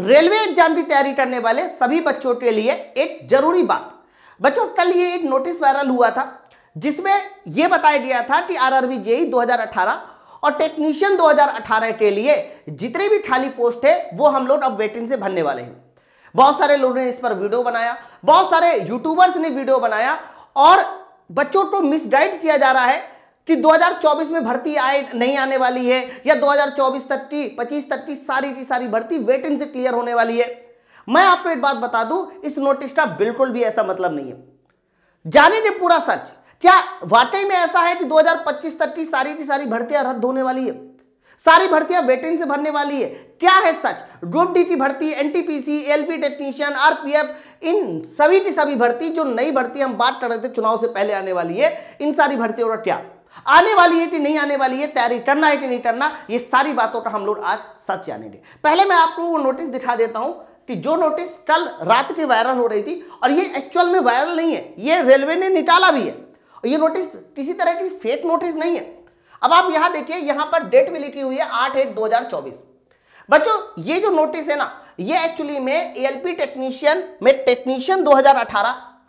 railway exam की तैयारी करने वाले सभी बच्चों के लिए एक जरूरी बात बच्चों कल ये एक नोटिस वायरल हुआ था जिसमें यह बताया गया था कि आरआरबी जेई 2018 और टेक्नीशियन 2018 के लिए जितने भी खाली पोस्ट है वो हम लोग अब वेटिंग से भरने वाले हैं बहुत सारे लोगों ने इस पर वीडियो बनाया बहुत सारे यूट्यूबर्स ने वीडियो बनाया और बच्चों को मिसगाइड किया जा रहा है कि 2024 में भर्ती आए नहीं आने वाली है या 2024 तक की 25 तक की सारी की सारी भर्ती वेटिंग से क्लियर होने वाली है मैं आपको एक बात बता दूं इस नोटिस का बिल्कुल भी ऐसा मतलब नहीं है जाने दे पूरा सच क्या वाकई में ऐसा है कि 2025 तक की सारी की सारी भर्तियां रद्द होने वाली है सारी भर्तियां वेटिंग से भरने वाली है क्या है सच ग्रुप डी की भर्ती एनटीपीसी एलपी टेक्नीशियन आरपीएफ इन सभी की सभी भर्ती जो नई भर्ती हम बात कर रहे थे चुनाव से पहले आने वाली है इन सारी भर्तियों का क्या आने वाली है कि नहीं आने वाली है तैयारी करना है कि नहीं करना ये सारी बातों का हम लोग आज सच जानेंगे पहले मैं आपको वो नोटिस दिखा देता हूं कि जो नोटिस कल रात की वायरल हो रही थी और ये एक्चुअल में वायरल नहीं है ये रेलवे ने निकाला भी है और ये नोटिस किसी तरह की फेक नोटिस नहीं है अब आप यहां देखिए यहां पर डेट भी लिखी हुई है आठ एक दो हजार चौबीस बच्चों ये जो नोटिस है ना ये एक्चुअली में एलपी टेक्नीशियन में टेक्नीशियन 2018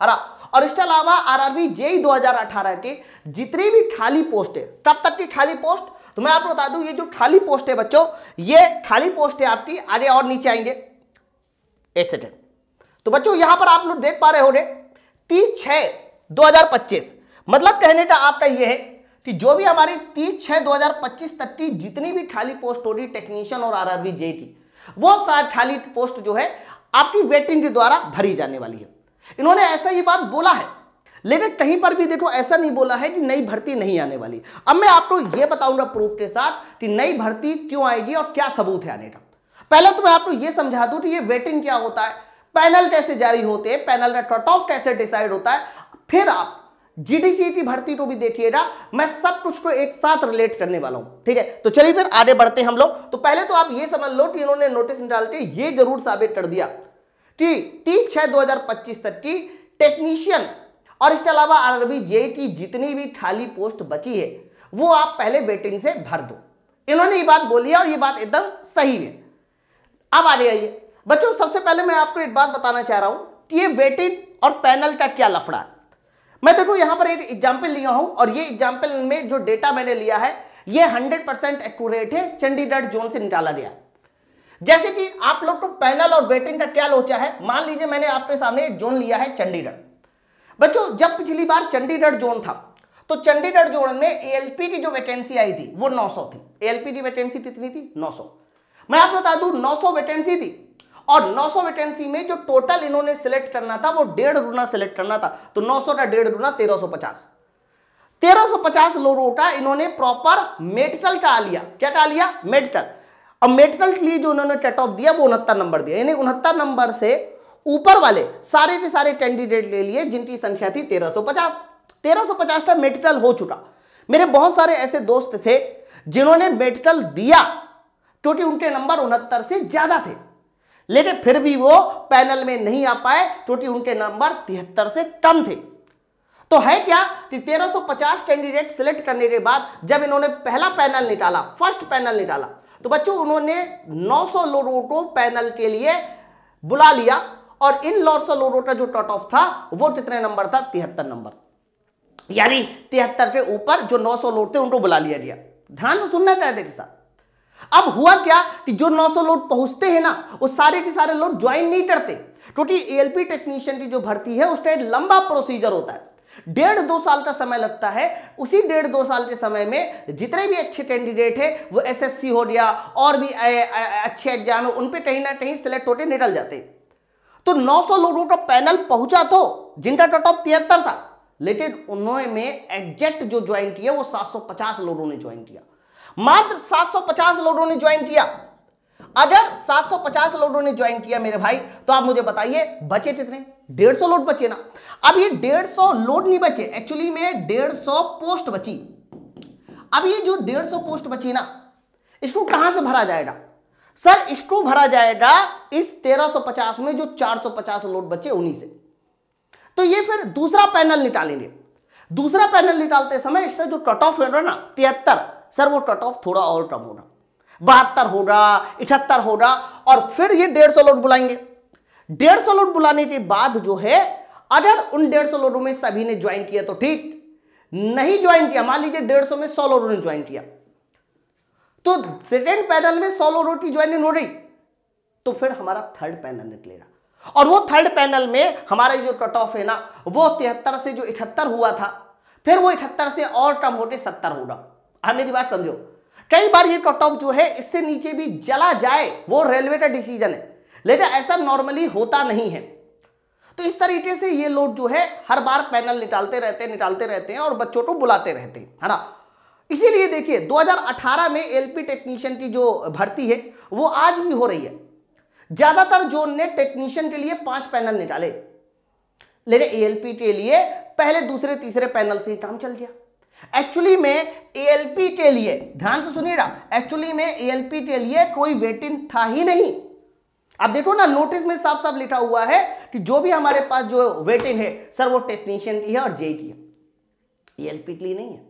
हरा और इसके अलावा आरआरबी जेई 2018 के जितनी भी खाली पोस्ट है तब तक की खाली पोस्ट तो मैं आपको बता दूं ये जो खाली पोस्ट है बच्चों ये खाली पोस्ट है आपकी आगे और नीचे आएंगे एक्सेटेड तो बच्चों यहां पर आप लोग देख पा रहे हो होंगे तीस छ दो मतलब कहने का आपका यह है कि जो भी हमारी तीस छः दो तक की जितनी भी खाली पोस्ट होगी टेक्नीशियन और आर आर की वो सारी खाली पोस्ट जो है आपकी वेटिंग के द्वारा भरी जाने वाली है इन्होंने ऐसा ये बात बोला है लेकिन कहीं पर भी देखो ऐसा नहीं बोला है कि नई भर्ती नहीं आने वाली अब मैं आपको यह बताऊंगा प्रूफ के साथ कि नई भर्ती क्यों आएगी और क्या सबूत है आने का पहले तो मैं आपको यह समझा दूं कि ये वेटिंग क्या होता है पैनल कैसे जारी होते हैं पैनल का कट ऑफ कैसे डिसाइड होता है फिर आप जीडीसी की भर्ती को भी देखिएगा मैं सब कुछ को एक साथ रिलेट करने वाला हूं ठीक है तो चलिए फिर आगे बढ़ते हैं हम लोग तो पहले तो आप ये समझ लो कि इन्होंने नोटिस निकाल के ये जरूर साबित कर दिया कि तीस छः दो हजार पच्चीस तक की टेक्नीशियन और इसके अलावा आरबी जे की जितनी भी खाली पोस्ट बची है वो आप पहले वेटिंग से भर दो इन्होंने ये बात बोली है और ये बात एकदम सही है अब आ जाइए बच्चों सबसे पहले मैं आपको एक बात बताना चाह रहा हूं कि ये वेटिंग और पैनल का क्या लफड़ा मैं देखो यहां पर एक एग्जाम्पल लिया हूं और ये एग्जाम्पल में जो डेटा मैंने लिया है ये 100 परसेंट एक्यूरेट है चंडीगढ़ जोन से निकाला गया जैसे कि आप लोग को तो पैनल और वेटिंग का क्या लोचा है मान लीजिए मैंने आपके सामने एक जोन लिया है चंडीगढ़ बच्चों जब पिछली बार चंडीगढ़ जोन था तो चंडीगढ़ जोन में एएलपी की जो वैकेंसी आई थी वो 900 थी एएलपी की वैकेंसी कितनी थी 900 मैं आपको बता दू 900 वैकेंसी थी और 900 वैकेंसी में जो टोटल इन्होंने सिलेक्ट करना था वो डेढ़ गुना सिलेक्ट करना था तो 900 का डेढ़ गुना 1350 1350 लोगों का इन्होंने प्रॉपर मेडिकल का लिया क्या का लिया मेडिकल अब मेडिकल के लिए जो उन्होंने कट ऑफ दिया वो उनहत्तर नंबर दिया यानी उनहत्तर नंबर से ऊपर वाले सारे के सारे कैंडिडेट ले लिए जिनकी संख्या थी 1350 1350 का मेडिकल हो चुका मेरे बहुत सारे ऐसे दोस्त थे जिन्होंने मेडिकल दिया क्योंकि उनके नंबर उनहत्तर से ज़्यादा थे लेकिन फिर भी वो पैनल में नहीं आ पाए क्योंकि उनके नंबर तिहत्तर से कम थे तो है क्या कि 1350 कैंडिडेट सिलेक्ट करने के बाद जब इन्होंने पहला पैनल निकाला फर्स्ट पैनल निकाला तो बच्चों उन्होंने 900 लोगों को पैनल के लिए बुला लिया और इन सौ लोगों का जो टॉट ऑफ था वो कितने नंबर था तिहत्तर नंबर यानी तिहत्तर के ऊपर जो 900 लोग थे उनको बुला लिया गया ध्यान से सुनना चाहिए के साथ अब हुआ क्या कि जो 900 लोग पहुंचते हैं ना वो सारे के सारे लोग ज्वाइन नहीं करते क्योंकि एलपी टेक्नीशियन की जो भर्ती है उसका एक लंबा प्रोसीजर होता है डेढ़ दो साल का समय लगता है उसी डेढ़ दो साल के समय में जितने भी अच्छे कैंडिडेट है वो एसएससी हो गया और भी अच्छे एग्जाम है उन पर कहीं ना कहीं सिलेक्ट होते निकल जाते तो 900 लोगों का पैनल पहुंचा तो जिनका कट ऑफ तिहत्तर था लेकिन उन्होंने एग्जैक्ट जो ज्वाइन किया वो 750 लोगों ने ज्वाइन किया मात्र 750 लोगों ने ज्वाइन किया अगर 750 लोगों ने ज्वाइन किया मेरे भाई तो आप मुझे बताइए बचे कितने डेढ़ सौ लोड बचे ना अब ये डेढ़ सौ लोड नहीं बचे एक्चुअली में डेढ़ सौ पोस्ट बची अब ये जो डेढ़ सौ पोस्ट बची ना इसको कहां से भरा जाएगा सर इसको भरा जाएगा इस 1350 में जो 450 लोड बचे उन्हीं से तो ये फिर दूसरा पैनल निकालेंगे दूसरा पैनल निकालते समय इसका जो कट ऑफ होगा ना तिहत्तर सर वो कट ऑफ थोड़ा और कम होगा बहत्तर होगा इकहत्तर होगा और फिर ये डेढ़ सौ लोड बुलाएंगे डेढ़ सौ लोड बुलाने के बाद जो है अगर उन डेढ़ सौ लोडों में सभी ने ज्वाइन किया तो ठीक नहीं ज्वाइन किया मान लीजिए डेढ़ सौ में सौ लोडों ने ज्वाइन किया तो सेकेंड पैनल में सौ लोडों की ज्वाइनिंग हो रही तो फिर हमारा थर्ड पैनल निकलेगा और वो थर्ड पैनल में हमारा जो कट ऑफ है ना वो तिहत्तर से जो इकहत्तर हुआ था फिर वो इकहत्तर से और कम होकर सत्तर होगा हाँ मेरी बात समझो कई बार ये कट ऑफ जो है इससे नीचे भी जला जाए वो रेलवे का डिसीजन है लेकिन ऐसा नॉर्मली होता नहीं है तो इस तरीके से ये लोग जो है हर बार पैनल निकालते रहते हैं निकालते रहते हैं और बच्चों को बुलाते रहते हैं है ना इसीलिए देखिए 2018 में एलपी टेक्नीशियन की जो भर्ती है वो आज भी हो रही है ज्यादातर जोन ने टेक्नीशियन के लिए पांच पैनल निकाले लेकिन एलपी के लिए पहले दूसरे तीसरे पैनल से काम चल गया एक्चुअली में एलपी के लिए ध्यान से सुनिएगा एक्चुअली में एलपी के लिए कोई वेटिंग था ही नहीं अब देखो ना नोटिस में साफ साफ लिखा हुआ है कि जो भी हमारे पास जो वेटिंग है सर वो टेक्नीशियन की है और जे की है ये नहीं है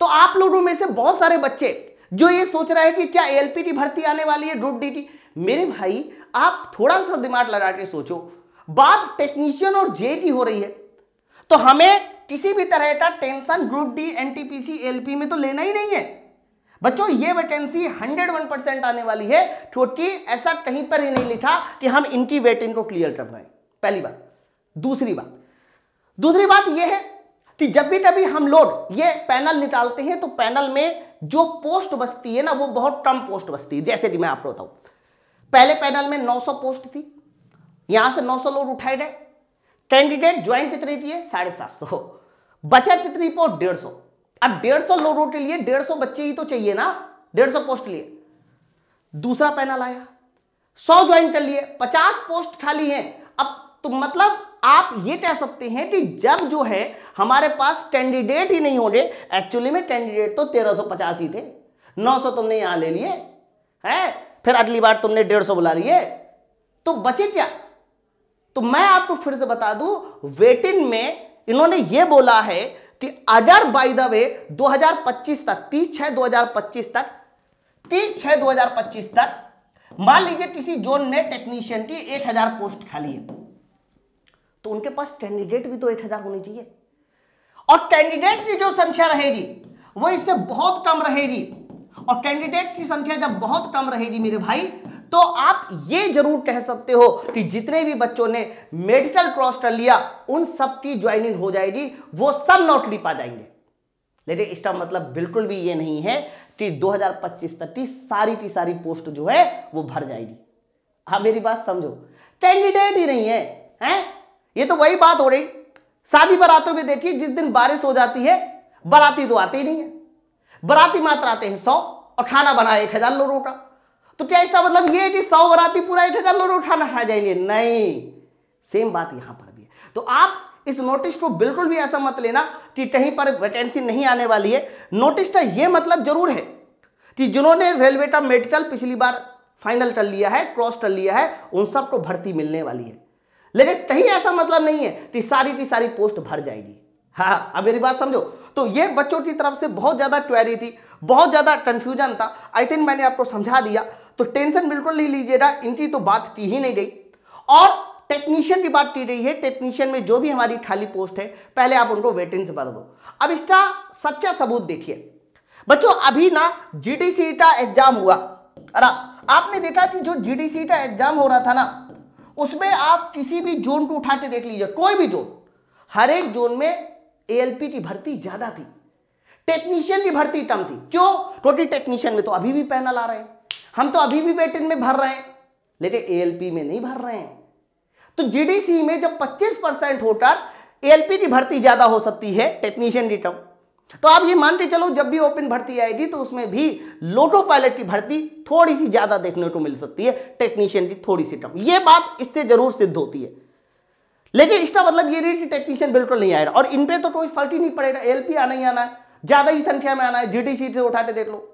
तो आप लोगों में से बहुत सारे बच्चे जो ये सोच रहे हैं कि क्या एलपीटी भर्ती आने वाली है ग्रुप डी मेरे भाई आप थोड़ा सा दिमाग लगा के सोचो बात टेक्नीशियन और जे की हो रही है तो हमें किसी भी तरह का tension group D NTPC LP में तो लेना ही नहीं है बच्चों ये वैकेंसी 101 परसेंट आने वाली है क्योंकि ऐसा कहीं पर ही नहीं लिखा कि हम इनकी वेट इनको क्लियर कर पाए पहली बात दूसरी बात दूसरी बात यह है कि जब भी कभी हम लोग ये पैनल निकालते हैं तो पैनल में जो पोस्ट बचती है ना वो बहुत कम पोस्ट बचती है जैसे कि मैं आपको बताऊं पहले पैनल में 900 पोस्ट थी यहां से 900 लोग उठाए गए कैंडिडेट ज्वाइन कितनी साढ़े सात सौ बचत कितनी पोस्ट डेढ़ सौ अब डेढ़ सौ लोगों के लिए डेढ़ सौ बच्चे ही तो चाहिए ना डेढ़ सौ पोस्ट लिए दूसरा पैनल आया सौ ज्वाइन कर लिए पचास पोस्ट खाली हैं अब तो मतलब आप ये कह सकते हैं कि जब जो है हमारे पास कैंडिडेट ही नहीं होंगे एक्चुअली में कैंडिडेट तो तेरह सौ पचास ही थे नौ सौ तुमने यहां ले लिए है फिर अगली बार तुमने डेढ़ सौ बुला लिए तो बचे क्या तो मैं आपको फिर से बता दूं वेटिंग में इन्होंने ये बोला है कि अगर बाय द वे 2025 तक 30 छह 2025 तक 30 छह 2025 तक मान लीजिए किसी जोन में टेक्नीशियन की 8000 पोस्ट खाली है तो उनके पास कैंडिडेट भी तो 8000 होनी चाहिए और कैंडिडेट की जो संख्या रहेगी वो इससे बहुत कम रहेगी और कैंडिडेट की संख्या जब बहुत कम रहेगी मेरे भाई तो आप ये जरूर कह सकते हो कि जितने भी बच्चों ने मेडिकल क्रॉस कर लिया उन सब की ज्वाइनिंग हो जाएगी वो सब नौकरी पा जाएंगे लेकिन इसका मतलब बिल्कुल भी ये नहीं है कि 2025 तक की सारी की सारी पोस्ट जो है वो भर जाएगी हाँ मेरी बात समझो कैंडिडेट ही नहीं है है ये तो वही बात हो रही शादी बारातों में देखिए जिस दिन बारिश हो जाती है बराती तो आती ही नहीं है बराती मात्र आते हैं सौ और खाना बना एक हजार लोगों का तो क्या इसका मतलब ये कि सौ बराती पूरा एक हजार लोग उठाना खा जाएंगे नहीं सेम बात यहां पर भी है तो आप इस नोटिस को बिल्कुल भी ऐसा मत लेना कि कहीं पर वैकेंसी नहीं आने वाली है नोटिस का यह मतलब जरूर है कि जिन्होंने रेलवे का मेडिकल पिछली बार फाइनल कर लिया है क्रॉस कर लिया है उन सबको भर्ती मिलने वाली है लेकिन कहीं ऐसा मतलब नहीं है कि सारी की सारी पोस्ट भर जाएगी हाँ अब मेरी बात समझो तो ये बच्चों की तरफ से बहुत ज़्यादा क्वेरी थी बहुत ज़्यादा कन्फ्यूजन था आई थिंक मैंने आपको समझा दिया तो टेंशन बिल्कुल नहीं लीजिएगा इनकी तो बात की ही नहीं गई और टेक्नीशियन की बात की गई है टेक्नीशियन में जो भी हमारी खाली पोस्ट है पहले आप उनको वेटेंस भर दो अब इसका सच्चा सबूत देखिए बच्चों अभी ना जीडीसी का एग्जाम हुआ अरे आपने देखा कि जो जीडीसी का एग्जाम हो रहा था ना उसमें आप किसी भी जोन को उठा के देख लीजिए कोई भी जोन हर एक जोन में एएलपी की भर्ती ज्यादा थी टेक्नीशियन की भर्ती कम थी क्यों क्योंकि टेक्नीशियन में तो अभी भी पैनल आ रहे हैं हम तो अभी भी इन में भर रहे हैं लेकिन एएलपी में नहीं भर रहे हैं तो जीडीसी में जब 25 परसेंट होकर एएलपी की भर्ती ज़्यादा हो सकती है टेक्नीशियन रिटर्न तो आप ये मान के चलो जब भी ओपन भर्ती आएगी तो उसमें भी लोटो पायलट की भर्ती थोड़ी सी ज़्यादा देखने को मिल सकती है टेक्नीशियन की थोड़ी सी टर्म यह बात इससे ज़रूर सिद्ध होती है लेकिन इसका मतलब ये नहीं कि टेक्नीशियन बिल्कुल नहीं आएगा और इन तो कोई फर्क ही नहीं पड़ेगा एल आना ही आना है ज़्यादा ही संख्या में आना है जीडीसी से उठा के देख लो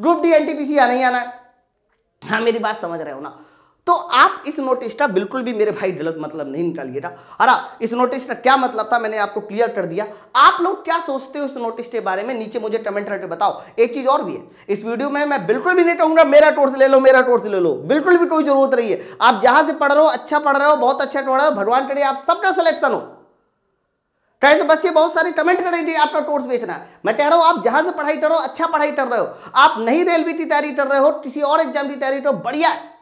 ग्रुप डी एनटीपीसी आना ही आना है हाँ मेरी बात समझ रहे हो ना तो आप इस नोटिस का बिल्कुल भी मेरे भाई गलत मतलब नहीं निकालिएगा अरे इस नोटिस का क्या मतलब था मैंने आपको क्लियर कर दिया आप लोग क्या सोचते हो उस नोटिस के बारे में नीचे मुझे कमेंट करके बताओ एक चीज और भी है इस वीडियो में मैं बिल्कुल भी नहीं कहूंगा मेरा कोर्स ले लो मेरा कोर्स ले लो बिल्कुल भी कोई जरूरत नहीं है आप जहां से पढ़ रहे हो अच्छा पढ़ रहे हो बहुत अच्छा पढ़ रहे हो भगवान करिए आप सबका सिलेक्शन हो कैसे बच्चे बहुत सारे कमेंट करेंगे आपका कोर्स बेचना मैं कह रहा हूँ आप जहाँ से पढ़ाई करो अच्छा पढ़ाई कर रहे हो आप नहीं रेलवे की तैयारी कर रहे हो किसी और एग्जाम की तैयारी करो बढ़िया है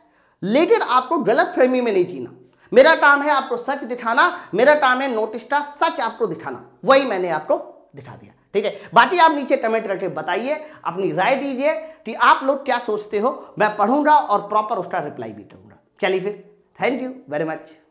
लेकिन आपको गलत फहमी में नहीं जीना मेरा काम है आपको सच दिखाना मेरा काम है नोटिस का सच आपको दिखाना वही मैंने आपको दिखा दिया ठीक है बाकी आप नीचे कमेंट करके बताइए अपनी राय दीजिए कि आप लोग क्या सोचते हो मैं पढ़ूंगा और प्रॉपर उसका रिप्लाई भी करूंगा चलिए फिर थैंक यू वेरी मच